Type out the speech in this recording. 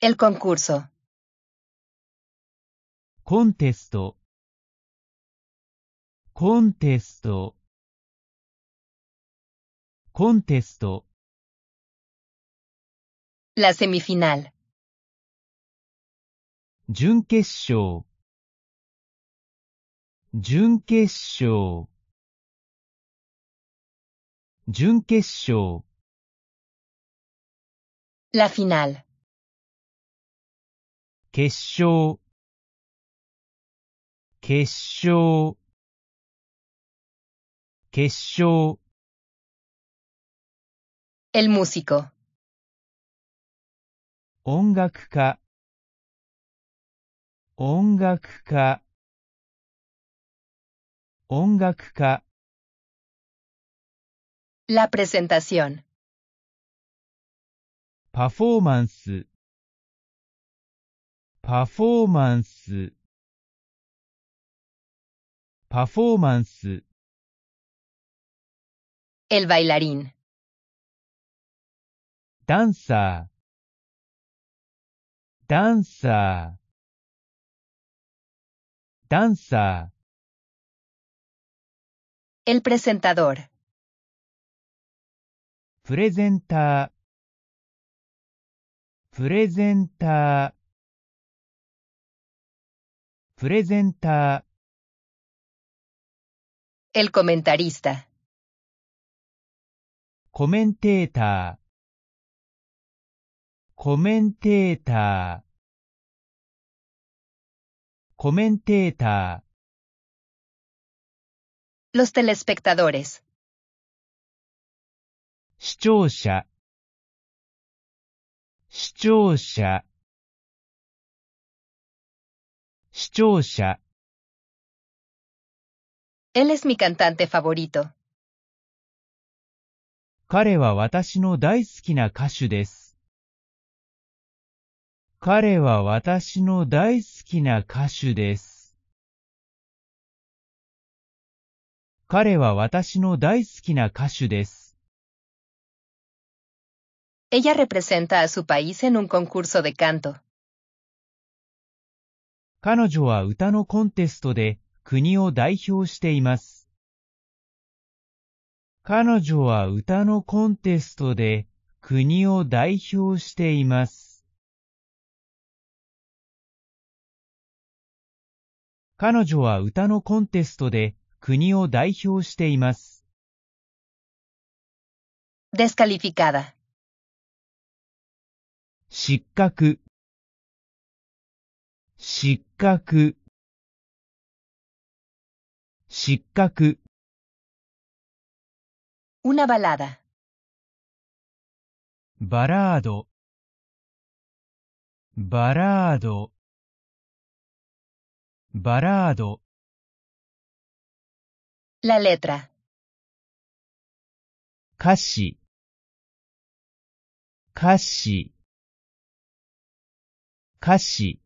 El concurso. Contesto. Contesto. Contesto. La semifinal. La final. 結晶結晶結晶 El músico 音楽家音楽家音楽家 La presentación パフォーマンスパフォーマンス、パフォーマンス。El bailarín. ダンサー、ダンサー、ダンサー。El presentador. プレゼンター、プレゼンター、プレゼンター El comentarista. コメンテーターコメンテーターコメンテータ Los telespectadores. ー視聴者視聴者視聴者 Él es mi cantante favorito. 彼は私の大好きな歌手です。彼は私の大好きな歌手です。彼は私の大好きな歌手です。Ella representa a su país en un concurso de canto. 彼女は歌のコンテストで国を代表しています。彼女は歌のコンテストで国を代表しています。彼女は歌のコンテストで国を代表しています。descalificada 失格失格失格 Una balada. バラードバラードバラード La letra. 歌詞歌詞歌詞